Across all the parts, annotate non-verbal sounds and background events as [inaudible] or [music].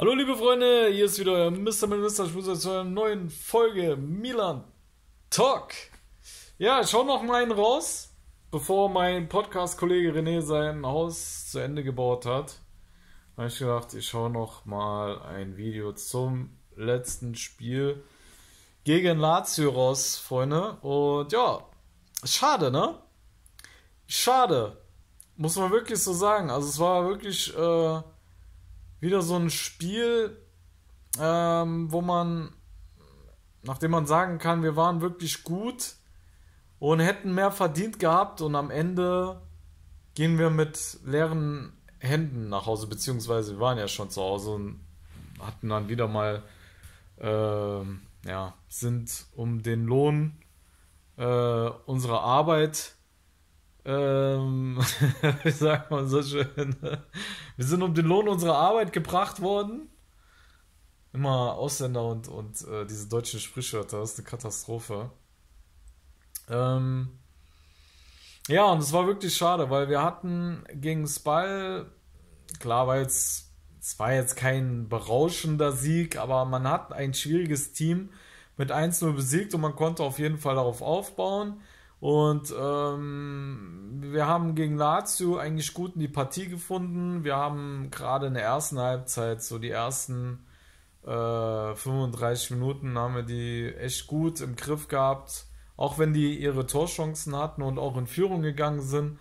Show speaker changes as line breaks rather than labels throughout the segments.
Hallo liebe Freunde, hier ist wieder euer Mr. Minister. Ich begrüße euch zu einer neuen Folge Milan Talk. Ja, ich schau noch mal einen raus, bevor mein Podcast-Kollege René sein Haus zu Ende gebaut hat. Habe ich gedacht, ich schaue noch mal ein Video zum letzten Spiel gegen Lazio raus, Freunde. Und ja, schade, ne? Schade. Muss man wirklich so sagen. Also es war wirklich... Äh, wieder so ein Spiel, ähm, wo man, nachdem man sagen kann, wir waren wirklich gut und hätten mehr verdient gehabt und am Ende gehen wir mit leeren Händen nach Hause, beziehungsweise wir waren ja schon zu Hause und hatten dann wieder mal, äh, ja, sind um den Lohn äh, unserer Arbeit, ähm, [laughs] wie sagt man so schön, wir sind um den Lohn unserer Arbeit gebracht worden. Immer Ausländer und, und äh, diese deutschen Sprichwörter, das ist eine Katastrophe. Ähm ja, und es war wirklich schade, weil wir hatten gegen Spall, klar, war jetzt, es war jetzt kein berauschender Sieg, aber man hat ein schwieriges Team mit 1-0 besiegt und man konnte auf jeden Fall darauf aufbauen. Und ähm, wir haben gegen Lazio eigentlich gut in die Partie gefunden. Wir haben gerade in der ersten Halbzeit so die ersten äh, 35 Minuten haben wir die echt gut im Griff gehabt. Auch wenn die ihre Torchancen hatten und auch in Führung gegangen sind.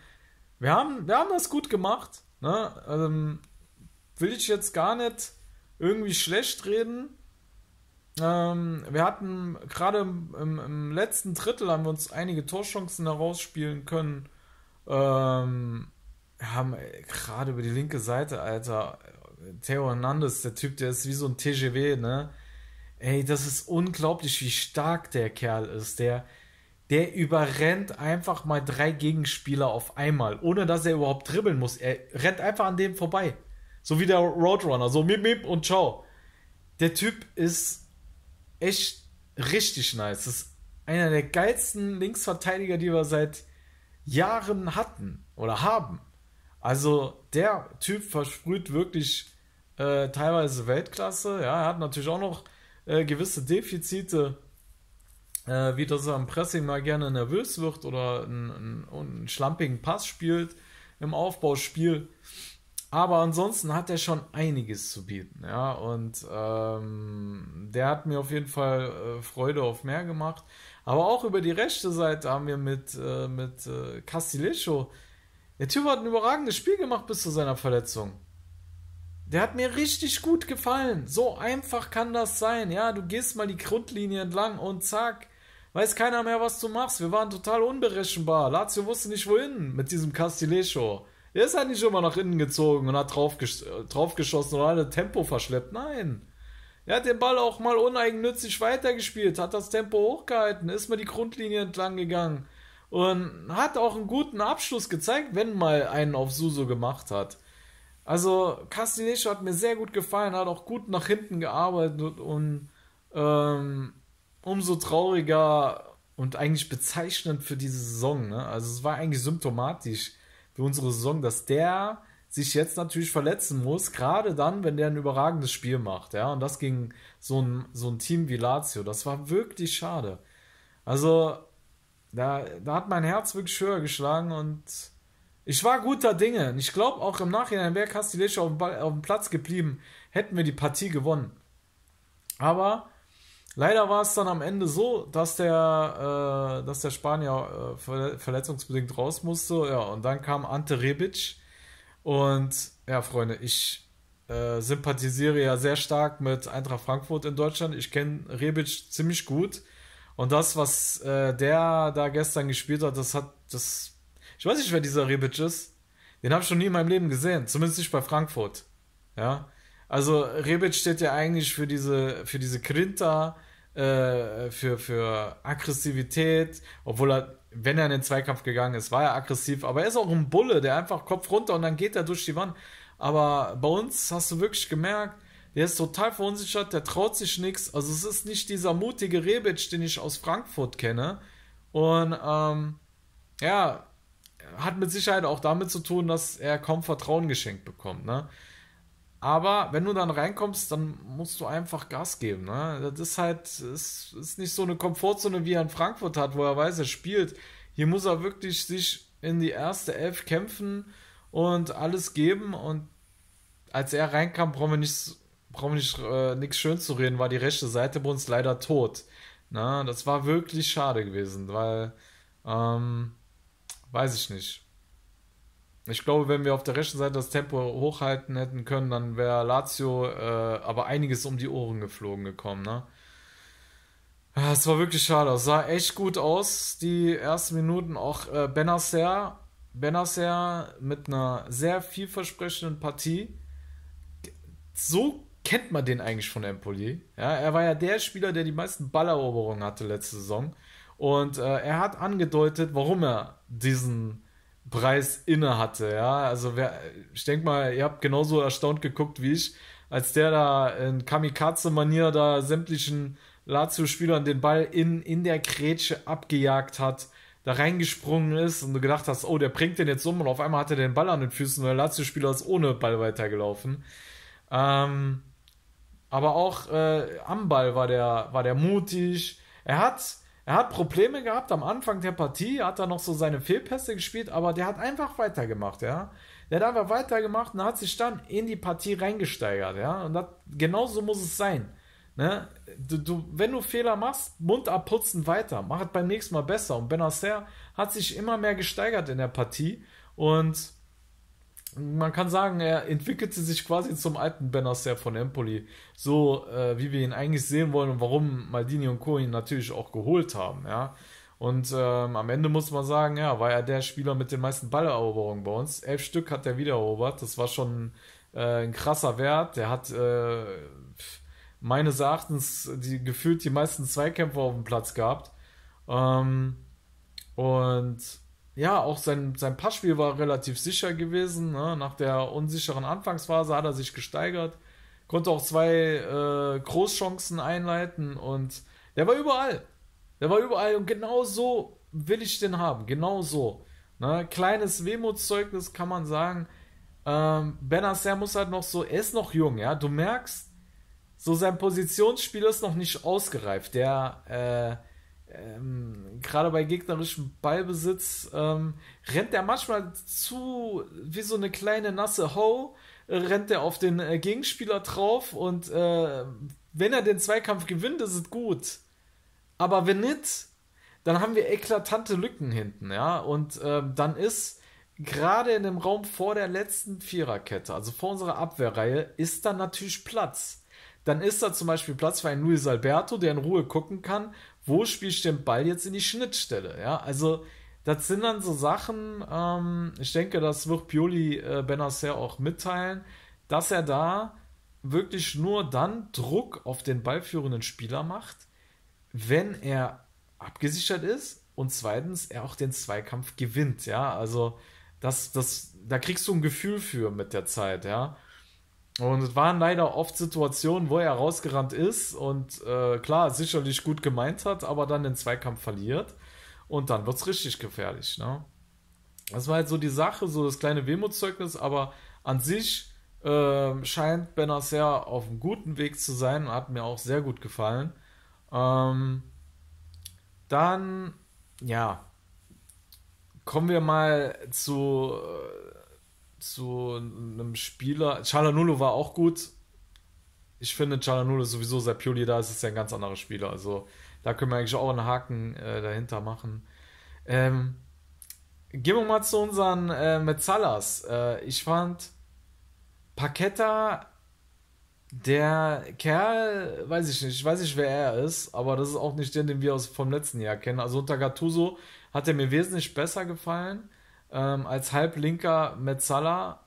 Wir haben, wir haben das gut gemacht. Ne? Ähm, will ich jetzt gar nicht irgendwie schlecht reden. Ähm, wir hatten gerade im, im, letzten Drittel haben wir uns einige Torchancen herausspielen können. Ähm, haben äh, gerade über die linke Seite, Alter. Theo Hernandez, der Typ, der ist wie so ein TGW, ne? Ey, das ist unglaublich, wie stark der Kerl ist. Der, der überrennt einfach mal drei Gegenspieler auf einmal, ohne dass er überhaupt dribbeln muss. Er rennt einfach an dem vorbei. So wie der Roadrunner, so mip mip und ciao. Der Typ ist echt richtig nice. Das ist einer der geilsten Linksverteidiger, die wir seit Jahren hatten oder haben. Also der Typ versprüht wirklich äh, teilweise Weltklasse. Ja, er hat natürlich auch noch äh, gewisse Defizite, äh, wie dass er am Pressing mal gerne nervös wird oder einen, einen, einen schlampigen Pass spielt im Aufbauspiel. Aber ansonsten hat er schon einiges zu bieten, ja. Und ähm, der hat mir auf jeden Fall äh, Freude auf mehr gemacht. Aber auch über die rechte Seite haben wir mit, äh, mit äh, Castillejo. Der Typ hat ein überragendes Spiel gemacht bis zu seiner Verletzung. Der hat mir richtig gut gefallen. So einfach kann das sein. Ja, du gehst mal die Grundlinie entlang und zack. Weiß keiner mehr, was du machst. Wir waren total unberechenbar. Lazio wusste nicht wohin mit diesem Castillejo. Der ist halt nicht immer nach innen gezogen und hat draufgesch äh, draufgeschossen oder hat Tempo verschleppt. Nein. Er hat den Ball auch mal uneigennützig weitergespielt, hat das Tempo hochgehalten, ist mal die Grundlinie entlang gegangen und hat auch einen guten Abschluss gezeigt, wenn mal einen auf Suso gemacht hat. Also Castinejo hat mir sehr gut gefallen, hat auch gut nach hinten gearbeitet und ähm, umso trauriger und eigentlich bezeichnend für diese Saison. Ne? Also es war eigentlich symptomatisch, für unsere Saison, dass der sich jetzt natürlich verletzen muss, gerade dann, wenn der ein überragendes Spiel macht, ja, und das ging so ein, so ein Team wie Lazio, das war wirklich schade. Also, da, da hat mein Herz wirklich höher geschlagen und ich war guter Dinge. Und ich glaube auch im Nachhinein wäre Castilejo auf, auf dem Platz geblieben, hätten wir die Partie gewonnen. Aber Leider war es dann am Ende so, dass der, äh, dass der Spanier äh, ver verletzungsbedingt raus musste. Ja, und dann kam Ante Rebic. Und ja, Freunde, ich äh, sympathisiere ja sehr stark mit Eintracht Frankfurt in Deutschland. Ich kenne Rebic ziemlich gut. Und das, was äh, der da gestern gespielt hat, das hat das. Ich weiß nicht, wer dieser Rebic ist. Den habe ich schon nie in meinem Leben gesehen. Zumindest nicht bei Frankfurt. Ja. Also Rebic steht ja eigentlich für diese, für diese Krinter, äh, für, für Aggressivität, obwohl er, wenn er in den Zweikampf gegangen ist, war er aggressiv, aber er ist auch ein Bulle, der einfach Kopf runter und dann geht er durch die Wand. Aber bei uns hast du wirklich gemerkt, der ist total verunsichert, der traut sich nichts. Also es ist nicht dieser mutige Rebic, den ich aus Frankfurt kenne. Und ähm, ja, hat mit Sicherheit auch damit zu tun, dass er kaum Vertrauen geschenkt bekommt. Ne? Aber wenn du dann reinkommst, dann musst du einfach Gas geben. Ne? Das ist halt, ist, ist nicht so eine Komfortzone, wie er in Frankfurt hat, wo er weiß, er spielt. Hier muss er wirklich sich in die erste Elf kämpfen und alles geben. Und als er reinkam, brauchen wir nicht, brauchen wir nicht äh, nichts schön zu reden, war die rechte Seite bei uns leider tot. Na, ne? das war wirklich schade gewesen, weil, ähm, weiß ich nicht. Ich glaube, wenn wir auf der rechten Seite das Tempo hochhalten hätten können, dann wäre Lazio äh, aber einiges um die Ohren geflogen gekommen, ne? Ah, es war wirklich schade. Es sah echt gut aus, die ersten Minuten. Auch äh, Benacer, Benacer mit einer sehr vielversprechenden Partie. So kennt man den eigentlich von Empoli. Ja, er war ja der Spieler, der die meisten Balleroberungen hatte letzte Saison. Und äh, er hat angedeutet, warum er diesen Preis inne hatte, ja. Also wer, ich denke mal, ihr habt genauso erstaunt geguckt wie ich, als der da in Kamikaze-Manier da sämtlichen Lazio-Spielern den Ball in, in der Grätsche abgejagt hat, da reingesprungen ist und du gedacht hast, oh, der bringt den jetzt um und auf einmal hat er den Ball an den Füßen und der Lazio-Spieler ist ohne Ball weitergelaufen. Ähm, aber auch äh, am Ball war der, war der mutig. Er hat er hat Probleme gehabt am Anfang der Partie, hat da noch so seine Fehlpässe gespielt, aber der hat einfach weitergemacht, ja. Der hat einfach weitergemacht und hat sich dann in die Partie reingesteigert, ja. Und das, genauso muss es sein. Ne? Du, du, wenn du Fehler machst, Mund abputzen weiter, mach es beim nächsten Mal besser. Und Benacer hat sich immer mehr gesteigert in der Partie und man kann sagen, er entwickelte sich quasi zum alten Benacer von Empoli. So, äh, wie wir ihn eigentlich sehen wollen und warum Maldini und Co. ihn natürlich auch geholt haben, ja. Und ähm, am Ende muss man sagen, ja, war er der Spieler mit den meisten Balleroberungen bei uns. Elf Stück hat er wiedererobert. Das war schon äh, ein krasser Wert. Der hat äh, meines Erachtens die, gefühlt die meisten Zweikämpfer auf dem Platz gehabt. Ähm, und ja, auch sein, sein Passspiel war relativ sicher gewesen. Ne? Nach der unsicheren Anfangsphase hat er sich gesteigert, konnte auch zwei äh, Großchancen einleiten und der war überall. Der war überall und genau so will ich den haben, genau so. Ne? Kleines Wehmutszeugnis kann man sagen. Ähm, Benasser muss halt noch so, er ist noch jung, ja. Du merkst, so sein Positionsspiel ist noch nicht ausgereift. Der, äh, ähm, gerade bei gegnerischem Ballbesitz ähm, rennt er manchmal zu, wie so eine kleine nasse Ho, äh, rennt er auf den äh, Gegenspieler drauf und äh, wenn er den Zweikampf gewinnt, ist es gut. Aber wenn nicht, dann haben wir eklatante Lücken hinten, ja, und ähm, dann ist gerade in dem Raum vor der letzten Viererkette, also vor unserer Abwehrreihe, ist da natürlich Platz dann ist da zum Beispiel Platz für einen Luis Alberto, der in Ruhe gucken kann, wo spiele ich den Ball jetzt in die Schnittstelle? Ja, also das sind dann so Sachen, ähm, ich denke, das wird Pioli äh, Benasser auch mitteilen, dass er da wirklich nur dann Druck auf den ballführenden Spieler macht, wenn er abgesichert ist und zweitens er auch den Zweikampf gewinnt. Ja, also das, das, da kriegst du ein Gefühl für mit der Zeit, ja. Und es waren leider oft Situationen, wo er rausgerannt ist und äh, klar, sicherlich gut gemeint hat, aber dann den Zweikampf verliert. Und dann wird es richtig gefährlich. Ne? Das war halt so die Sache, so das kleine Wehmutszeugnis, aber an sich äh, scheint Benacer auf einem guten Weg zu sein und hat mir auch sehr gut gefallen. Ähm, dann, ja, kommen wir mal zu äh, zu einem Spieler. Chalanulu war auch gut. Ich finde Chalanulu sowieso seit Pioli da ist, ist ja ein ganz anderer Spieler. Also da können wir eigentlich auch einen Haken äh, dahinter machen. Ähm, gehen wir mal zu unseren äh, Metzalas. Äh, ich fand Paqueta, der Kerl, weiß ich nicht, ich weiß nicht, wer er ist, aber das ist auch nicht der, den wir aus, vom letzten Jahr kennen. Also unter Gattuso hat er mir wesentlich besser gefallen ähm, als Halblinker Metzala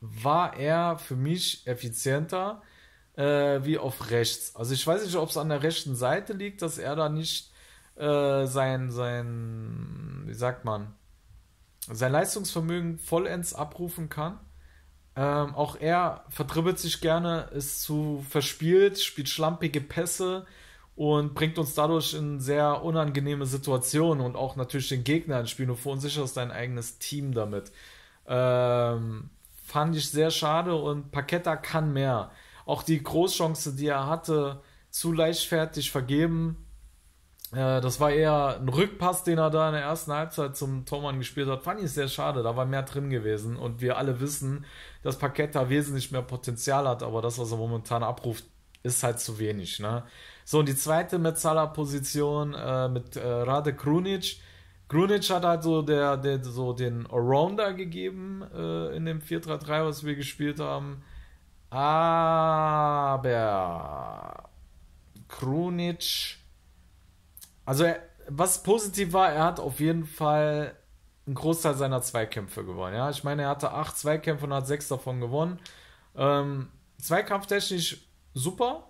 war er für mich effizienter äh, wie auf rechts. Also ich weiß nicht, ob es an der rechten Seite liegt, dass er da nicht äh, sein, sein, wie sagt man, sein Leistungsvermögen vollends abrufen kann. Ähm, auch er vertribbelt sich gerne, ist zu verspielt, spielt schlampige Pässe, und bringt uns dadurch in sehr unangenehme Situationen und auch natürlich den Gegner ins Spiel. Du verunsicherst dein eigenes Team damit. Ähm, fand ich sehr schade und Paqueta kann mehr. Auch die Großchance, die er hatte, zu leichtfertig vergeben. Äh, das war eher ein Rückpass, den er da in der ersten Halbzeit zum Tormann gespielt hat. Fand ich sehr schade, da war mehr drin gewesen. Und wir alle wissen, dass Paqueta wesentlich mehr Potenzial hat, aber das, was er momentan abruft, ist halt zu wenig. Ne? So, und die zweite Metzala-Position äh, mit äh, Rade Krunic. Grunic hat halt so, der, der, so den Allrounder gegeben äh, in dem 4-3-3, was wir gespielt haben. Aber Krunic, also er, was positiv war, er hat auf jeden Fall einen Großteil seiner Zweikämpfe gewonnen. Ja, ich meine, er hatte acht Zweikämpfe und hat sechs davon gewonnen. Ähm, zweikampftechnisch super.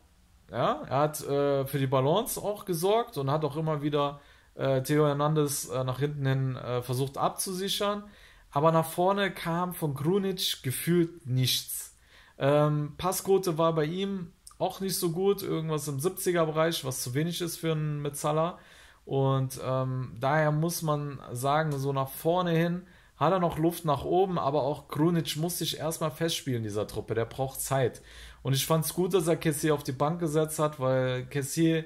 Ja, er hat äh, für die Balance auch gesorgt und hat auch immer wieder äh, Theo Hernandez äh, nach hinten hin äh, versucht abzusichern. Aber nach vorne kam von Grunic gefühlt nichts. Ähm, Passquote war bei ihm auch nicht so gut, irgendwas im 70er-Bereich, was zu wenig ist für einen Metzaler. Und ähm, daher muss man sagen, so nach vorne hin hat er noch Luft nach oben, aber auch Grunic muss sich erstmal festspielen in dieser Truppe. Der braucht Zeit. Und ich fand es gut, dass er Kessier auf die Bank gesetzt hat, weil Kessier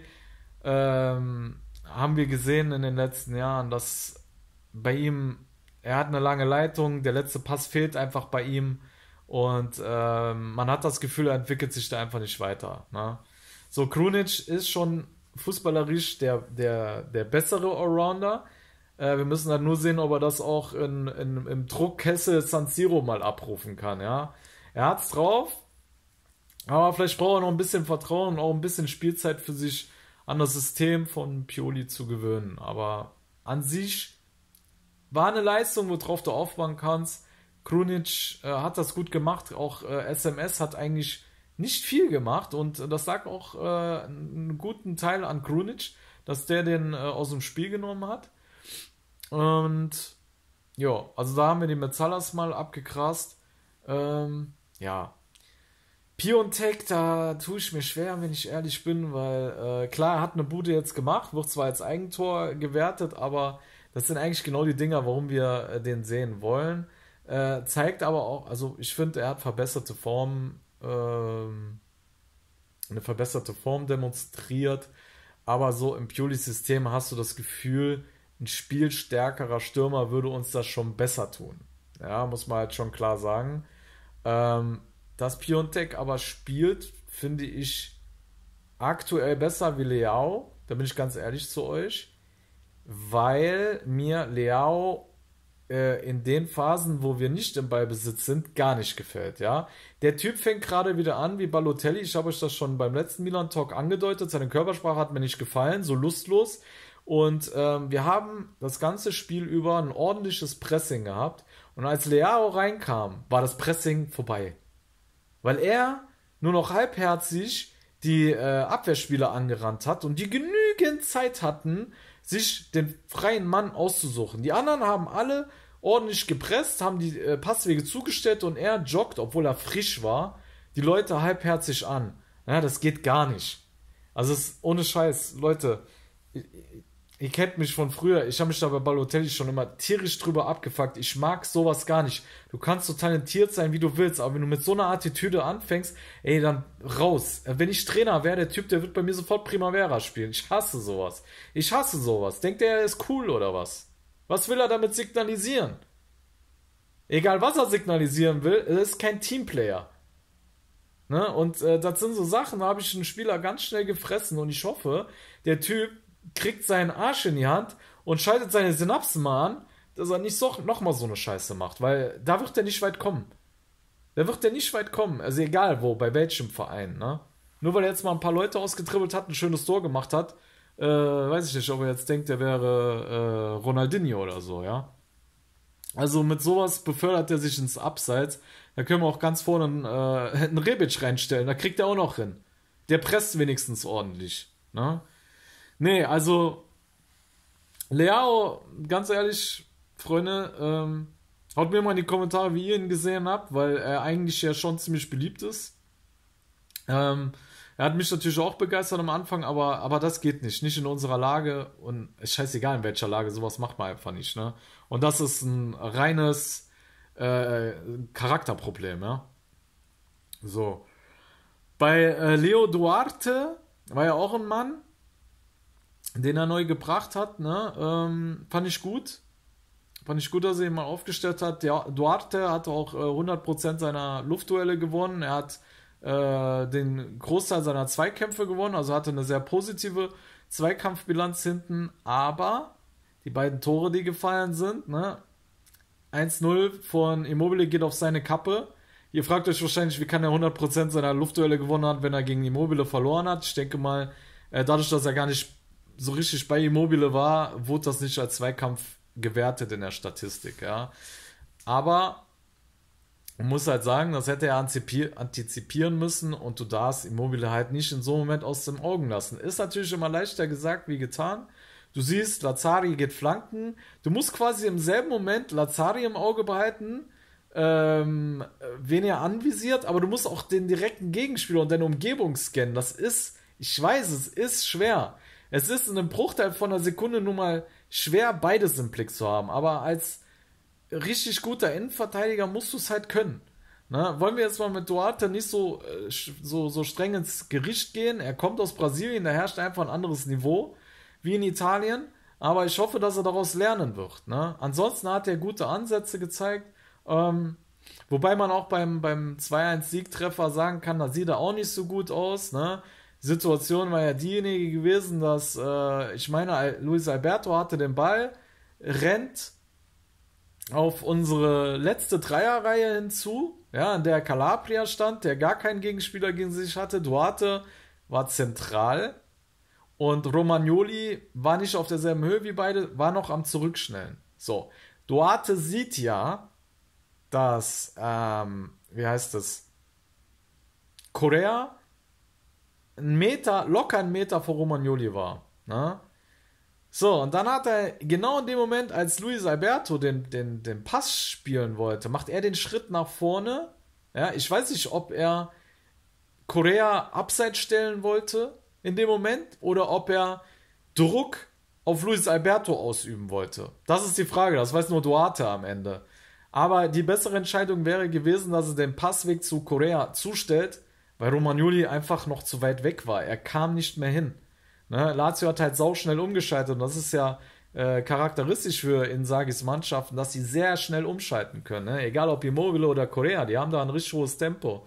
ähm, haben wir gesehen in den letzten Jahren, dass bei ihm, er hat eine lange Leitung, der letzte Pass fehlt einfach bei ihm und ähm, man hat das Gefühl, er entwickelt sich da einfach nicht weiter. Ne? So, Krunic ist schon fußballerisch der, der, der bessere Allrounder, äh, wir müssen dann halt nur sehen, ob er das auch in, in, im Druckkessel San Siro mal abrufen kann, ja. Er hat's drauf, aber vielleicht braucht er noch ein bisschen Vertrauen und auch ein bisschen Spielzeit für sich an das System von Pioli zu gewöhnen. Aber an sich war eine Leistung, worauf du aufbauen kannst. Krunic äh, hat das gut gemacht, auch äh, SMS hat eigentlich nicht viel gemacht und das sagt auch einen äh, guten Teil an Krunic, dass der den äh, aus dem Spiel genommen hat. Und ja, also da haben wir die Metzalas mal abgekrast. Ähm, ja. Piontech, da tue ich mir schwer, wenn ich ehrlich bin, weil äh, klar, er hat eine Bude jetzt gemacht, wird zwar als Eigentor gewertet, aber das sind eigentlich genau die Dinger, warum wir äh, den sehen wollen. Äh, zeigt aber auch, also ich finde, er hat verbesserte Formen, ähm, eine verbesserte Form demonstriert, aber so im Pulis-System hast du das Gefühl, ein spielstärkerer Stürmer würde uns das schon besser tun. Ja, muss man halt schon klar sagen. Ähm, dass Piontek aber spielt, finde ich aktuell besser wie Leao. Da bin ich ganz ehrlich zu euch. Weil mir Leao äh, in den Phasen, wo wir nicht im Ballbesitz sind, gar nicht gefällt. Ja? Der Typ fängt gerade wieder an wie Balotelli. Ich habe euch das schon beim letzten Milan-Talk angedeutet. Seine Körpersprache hat mir nicht gefallen. So lustlos. Und ähm, wir haben das ganze Spiel über ein ordentliches Pressing gehabt. Und als Leao reinkam, war das Pressing vorbei. Weil er nur noch halbherzig die äh, Abwehrspieler angerannt hat und die genügend Zeit hatten, sich den freien Mann auszusuchen. Die anderen haben alle ordentlich gepresst, haben die äh, Passwege zugestellt und er joggt, obwohl er frisch war, die Leute halbherzig an. Ja, das geht gar nicht. Also es ist ohne Scheiß, Leute ihr kennt mich von früher, ich habe mich da bei Balotelli schon immer tierisch drüber abgefuckt. Ich mag sowas gar nicht. Du kannst so talentiert sein, wie du willst, aber wenn du mit so einer Attitüde anfängst, ey, dann raus. Wenn ich Trainer wäre, der Typ, der wird bei mir sofort Primavera spielen. Ich hasse sowas. Ich hasse sowas. Denkt er, er ist cool oder was? Was will er damit signalisieren? Egal, was er signalisieren will, er ist kein Teamplayer. Ne? Und äh, das sind so Sachen, da habe ich einen Spieler ganz schnell gefressen und ich hoffe, der Typ, kriegt seinen Arsch in die Hand und schaltet seine Synapsen mal an, dass er nicht so, mal so eine Scheiße macht, weil da wird er nicht weit kommen. Da wird er nicht weit kommen, also egal wo, bei welchem Verein, ne? Nur weil er jetzt mal ein paar Leute ausgetribbelt hat, ein schönes Tor gemacht hat, äh, weiß ich nicht, ob er jetzt denkt, er wäre äh, Ronaldinho oder so, ja? Also mit sowas befördert er sich ins Abseits. Da können wir auch ganz vorne einen, äh, [laughs] einen Rebic reinstellen, da kriegt er auch noch hin. Der presst wenigstens ordentlich, ne? Nee, also Leao, ganz ehrlich, Freunde, ähm, haut mir mal in die Kommentare, wie ihr ihn gesehen habt, weil er eigentlich ja schon ziemlich beliebt ist. Ähm, er hat mich natürlich auch begeistert am Anfang, aber, aber das geht nicht. Nicht in unserer Lage und scheißegal in welcher Lage, sowas macht man einfach nicht. Ne? Und das ist ein reines äh, Charakterproblem, ja. So. Bei äh, Leo Duarte war ja auch ein Mann, den er neu gebracht hat, ne, ähm, fand ich gut. Fand ich gut, dass er ihn mal aufgestellt hat. Der Duarte hat auch äh, 100% seiner Luftduelle gewonnen. Er hat äh, den Großteil seiner Zweikämpfe gewonnen, also hatte eine sehr positive Zweikampfbilanz hinten. Aber die beiden Tore, die gefallen sind, ne, 1-0 von Immobile geht auf seine Kappe. Ihr fragt euch wahrscheinlich, wie kann er 100% seiner Luftduelle gewonnen haben, wenn er gegen Immobile verloren hat. Ich denke mal, äh, dadurch, dass er gar nicht so richtig bei Immobile war, wurde das nicht als Zweikampf gewertet in der Statistik, ja. Aber man muss halt sagen, das hätte er antizipieren müssen und du darfst Immobile halt nicht in so einem Moment aus den Augen lassen. Ist natürlich immer leichter gesagt wie getan. Du siehst, Lazari geht flanken. Du musst quasi im selben Moment Lazari im Auge behalten, ähm, wen er anvisiert, aber du musst auch den direkten Gegenspieler und deine Umgebung scannen. Das ist, ich weiß, es ist schwer. Es ist in einem Bruchteil von einer Sekunde nun mal schwer, beides im Blick zu haben. Aber als richtig guter Innenverteidiger musst du es halt können. Na, ne? wollen wir jetzt mal mit Duarte nicht so, äh, so, so streng ins Gericht gehen? Er kommt aus Brasilien, da herrscht einfach ein anderes Niveau wie in Italien. Aber ich hoffe, dass er daraus lernen wird. Ne? Ansonsten hat er gute Ansätze gezeigt. Ähm, wobei man auch beim, beim 2-1-Siegtreffer sagen kann, da sieht er auch nicht so gut aus. Ne? Situation war ja diejenige gewesen, dass äh, ich meine, Luis Alberto hatte den Ball, rennt auf unsere letzte Dreierreihe hinzu, ja, an der Calabria stand, der gar keinen Gegenspieler gegen sich hatte. Duarte war zentral und Romagnoli war nicht auf derselben Höhe wie beide, war noch am Zurückschnellen. So, Duarte sieht ja, dass, ähm, wie heißt das, Korea ein Meter, locker ein Meter vor Romagnoli war. Ne? So, und dann hat er genau in dem Moment, als Luis Alberto den, den, den Pass spielen wollte, macht er den Schritt nach vorne. Ja, ich weiß nicht, ob er Korea abseits stellen wollte in dem Moment oder ob er Druck auf Luis Alberto ausüben wollte. Das ist die Frage, das weiß nur Duarte am Ende. Aber die bessere Entscheidung wäre gewesen, dass er den Passweg zu Korea zustellt weil Romagnoli einfach noch zu weit weg war. Er kam nicht mehr hin. Ne? Lazio hat halt sauschnell umgeschaltet und das ist ja äh, charakteristisch für Insagis Mannschaften, dass sie sehr schnell umschalten können. Ne? Egal ob Immobile oder Korea, die haben da ein richtig hohes Tempo.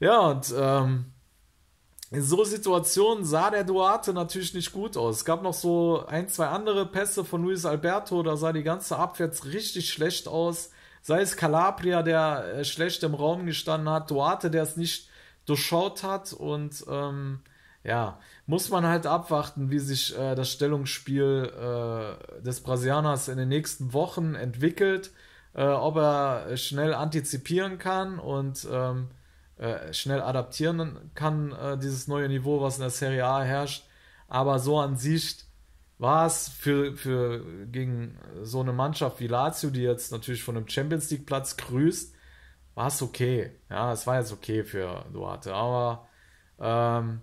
Ja, und ähm, in so Situationen sah der Duarte natürlich nicht gut aus. Es gab noch so ein, zwei andere Pässe von Luis Alberto, da sah die ganze Abwärts richtig schlecht aus. Sei es Calabria, der äh, schlecht im Raum gestanden hat, Duarte, der es nicht durchschaut hat und ähm, ja, muss man halt abwarten, wie sich äh, das Stellungsspiel äh, des Brasilianers in den nächsten Wochen entwickelt, äh, ob er schnell antizipieren kann und ähm, äh, schnell adaptieren kann, dieses neue Niveau, was in der Serie A herrscht. Aber so an sich was für, für gegen so eine Mannschaft wie Lazio, die jetzt natürlich von einem Champions League Platz grüßt, war es okay. Ja, es war jetzt okay für Duarte, aber ähm,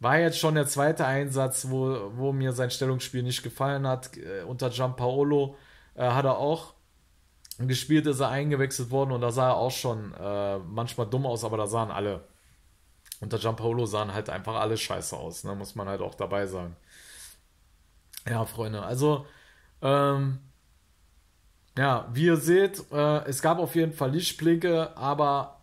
war jetzt schon der zweite Einsatz, wo, wo mir sein Stellungsspiel nicht gefallen hat. Äh, unter Giampaolo äh, hat er auch gespielt, ist er eingewechselt worden und da sah er auch schon äh, manchmal dumm aus, aber da sahen alle. Unter Giampaolo sahen halt einfach alle scheiße aus, ne? muss man halt auch dabei sagen. Ja, Freunde, also ähm, ja, wie ihr seht, äh, es gab auf jeden Fall Lichtblicke, aber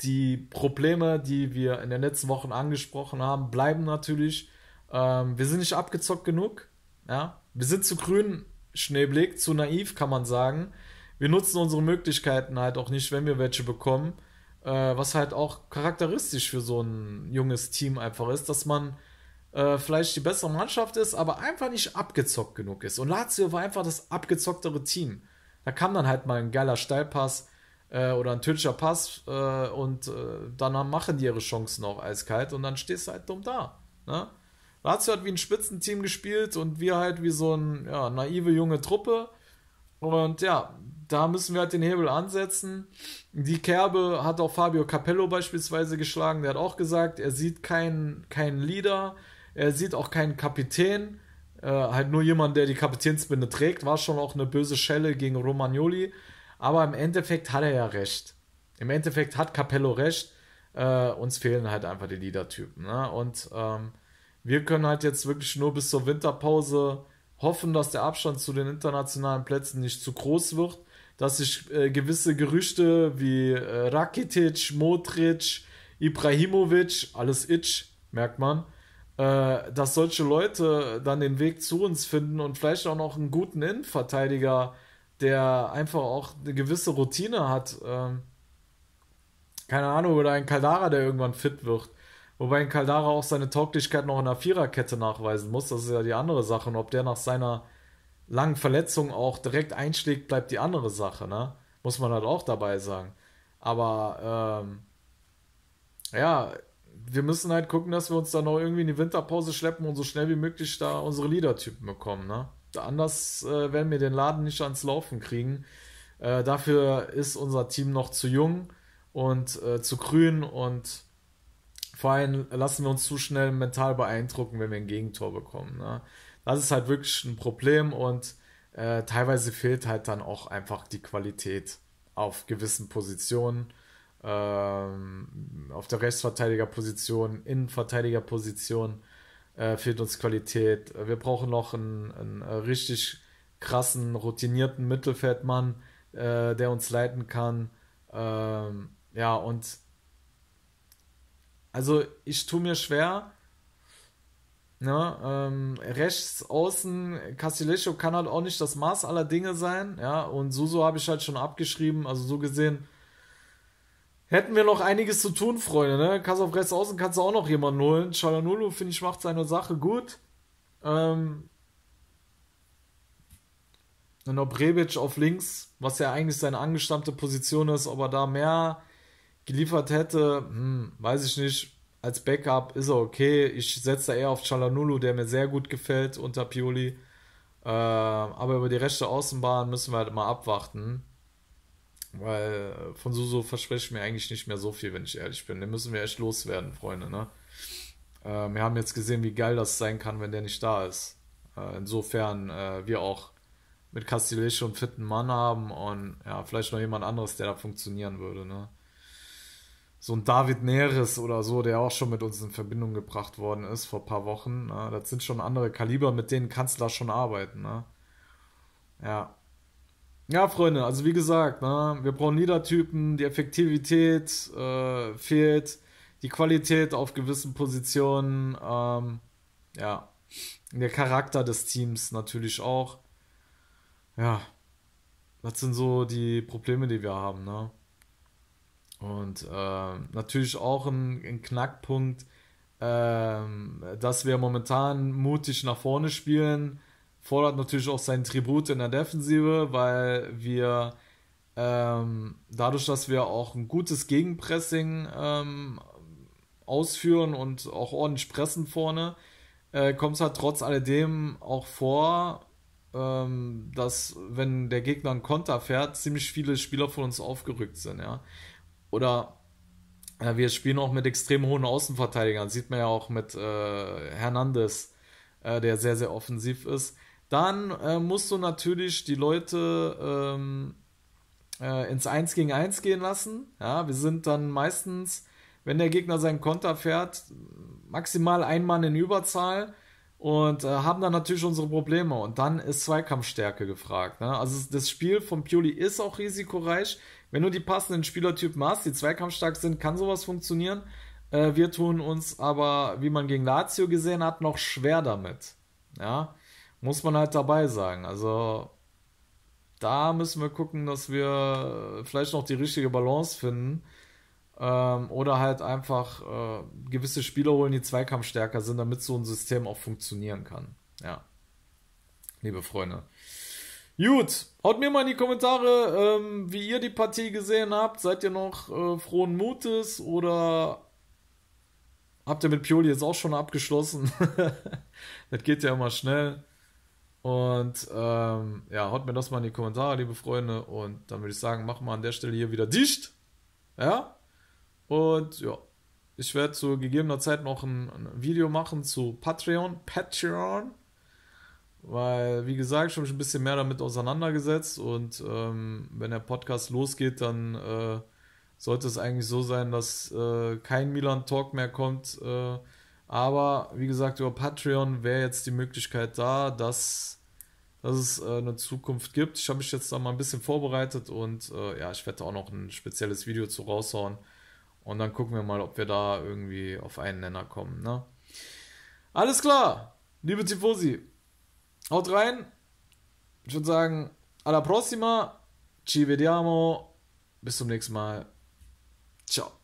die Probleme, die wir in den letzten Wochen angesprochen haben, bleiben natürlich. Ähm, wir sind nicht abgezockt genug. Ja? Wir sind zu grün, Schneeblick, zu naiv, kann man sagen. Wir nutzen unsere Möglichkeiten halt auch nicht, wenn wir welche bekommen. Äh, was halt auch charakteristisch für so ein junges Team einfach ist, dass man äh, vielleicht die bessere Mannschaft ist, aber einfach nicht abgezockt genug ist. Und Lazio war einfach das abgezocktere Team. Da kam dann halt mal ein geiler Steilpass äh, oder ein tödlicher Pass äh, und äh, dann machen die ihre Chancen auch eiskalt und dann stehst du halt dumm da. Ne? Lazio hat wie ein Spitzenteam gespielt und wir halt wie so eine ja, naive junge Truppe. Und ja, da müssen wir halt den Hebel ansetzen. Die Kerbe hat auch Fabio Capello beispielsweise geschlagen. Der hat auch gesagt, er sieht keinen, keinen Leader, er sieht auch keinen Kapitän, äh, halt nur jemand, der die Kapitänsbinde trägt. War schon auch eine böse Schelle gegen Romagnoli. Aber im Endeffekt hat er ja recht. Im Endeffekt hat Capello recht. Äh, uns fehlen halt einfach die Liedertypen. Ne? Und ähm, wir können halt jetzt wirklich nur bis zur Winterpause hoffen, dass der Abstand zu den internationalen Plätzen nicht zu groß wird, dass sich äh, gewisse Gerüchte wie äh, Rakitic, Modric, Ibrahimovic, alles Itch, merkt man, äh, dass solche Leute dann den Weg zu uns finden und vielleicht auch noch einen guten Innenverteidiger, der einfach auch eine gewisse Routine hat. Ähm, keine Ahnung, oder ein Kaldara, der irgendwann fit wird. Wobei ein Kaldara auch seine Tauglichkeit noch in der Viererkette nachweisen muss. Das ist ja die andere Sache. Und ob der nach seiner langen Verletzung auch direkt einschlägt, bleibt die andere Sache. Ne? Muss man halt auch dabei sagen. Aber ähm, ja, wir müssen halt gucken, dass wir uns da noch irgendwie in die Winterpause schleppen und so schnell wie möglich da unsere Leader-Typen bekommen. Ne? Anders äh, werden wir den Laden nicht ans Laufen kriegen. Äh, dafür ist unser Team noch zu jung und äh, zu grün und vor allem lassen wir uns zu schnell mental beeindrucken, wenn wir ein Gegentor bekommen. Ne? Das ist halt wirklich ein Problem und äh, teilweise fehlt halt dann auch einfach die Qualität auf gewissen Positionen ähm, auf der Rechtsverteidigerposition, Innenverteidigerposition äh, fehlt uns Qualität. Wir brauchen noch einen, einen äh, richtig krassen, routinierten Mittelfeldmann, äh, der uns leiten kann. Ähm, ja, und also ich tue mir schwer. Ne, ähm, rechts außen Casilecho kann halt auch nicht das Maß aller Dinge sein. Ja, und Suso habe ich halt schon abgeschrieben. Also so gesehen Hätten wir noch einiges zu tun, Freunde, ne? Kannst auf rechts außen kannst du auch noch jemanden holen. Chalanulu, finde ich, macht seine Sache gut. Ähm, und ob Rebic auf links, was ja eigentlich seine angestammte Position ist, ob er da mehr geliefert hätte, hm, weiß ich nicht. Als Backup ist er okay. Ich setze da eher auf Chalanulu, der mir sehr gut gefällt unter Pioli. Äh, aber über die rechte Außenbahn müssen wir halt mal abwarten. Weil äh, von Suso verspreche ich mir eigentlich nicht mehr so viel, wenn ich ehrlich bin. Den müssen wir echt loswerden, Freunde. Ne? Äh, wir haben jetzt gesehen, wie geil das sein kann, wenn der nicht da ist. Äh, insofern wir auch mit Castellic schon einen fitten Mann haben und ja, vielleicht noch jemand anderes, der da funktionieren würde. Ne? So ein David Neres oder so, der auch schon mit uns in Verbindung gebracht worden ist vor ein paar Wochen. Ne? Das sind schon andere Kaliber, mit denen kannst du da schon arbeiten. Ne? Ja, ja, Freunde, also wie gesagt, ne, wir brauchen Niedertypen, die Effektivität äh, fehlt, die Qualität auf gewissen Positionen, ähm, ja, der Charakter des Teams natürlich auch. Ja, das sind so die Probleme, die wir haben, ne? Und äh, natürlich auch ein, ein Knackpunkt, äh, dass wir momentan mutig nach vorne spielen fordert natürlich auch seinen Tribut in der Defensive, weil wir ähm, dadurch, dass wir auch ein gutes Gegenpressing ähm, ausführen und auch ordentlich pressen vorne, äh, kommt es halt trotz alledem auch vor, ähm, dass wenn der Gegner einen Konter fährt, ziemlich viele Spieler von uns aufgerückt sind, ja. Oder äh, wir spielen auch mit extrem hohen Außenverteidigern, sieht man ja auch mit äh, Hernandez, äh, der sehr, sehr offensiv ist. Dann äh, musst du natürlich die Leute ähm, äh, ins 1 gegen 1 gehen lassen. Ja, wir sind dann meistens, wenn der Gegner seinen Konter fährt, maximal ein Mann in Überzahl und äh, haben dann natürlich unsere Probleme. Und dann ist Zweikampfstärke gefragt. Ne? Also das Spiel von Pioli ist auch risikoreich. Wenn du die passenden Spielertypen hast, die zweikampfstark sind, kann sowas funktionieren. Äh, wir tun uns aber, wie man gegen Lazio gesehen hat, noch schwer damit. Ja muss man halt dabei sagen. Also da müssen wir gucken, dass wir vielleicht noch die richtige Balance finden. Ähm, oder halt einfach äh, gewisse Spieler holen, die zweikampfstärker sind, damit so ein System auch funktionieren kann. Ja. Liebe Freunde. Gut, haut mir mal in die Kommentare, ähm, wie ihr die Partie gesehen habt. Seid ihr noch äh, frohen Mutes oder habt ihr mit Pioli jetzt auch schon abgeschlossen? [laughs] das geht ja immer schnell. Und ähm, ja, haut mir das mal in die Kommentare, liebe Freunde. Und dann würde ich sagen, machen wir an der Stelle hier wieder dicht. Ja? Und ja, ich werde zu gegebener Zeit noch ein, ein Video machen zu Patreon. Patreon weil, wie gesagt, schon ein bisschen mehr damit auseinandergesetzt und ähm, wenn der Podcast losgeht, dann äh, sollte es eigentlich so sein, dass äh, kein Milan-Talk mehr kommt, äh, aber wie gesagt, über Patreon wäre jetzt die Möglichkeit da, dass, dass es äh, eine Zukunft gibt. Ich habe mich jetzt da mal ein bisschen vorbereitet und äh, ja, ich werde auch noch ein spezielles Video zu raushauen. Und dann gucken wir mal, ob wir da irgendwie auf einen Nenner kommen. Ne? Alles klar, liebe Tifosi. Haut rein. Ich würde sagen, alla prossima. Ci vediamo. Bis zum nächsten Mal. Ciao.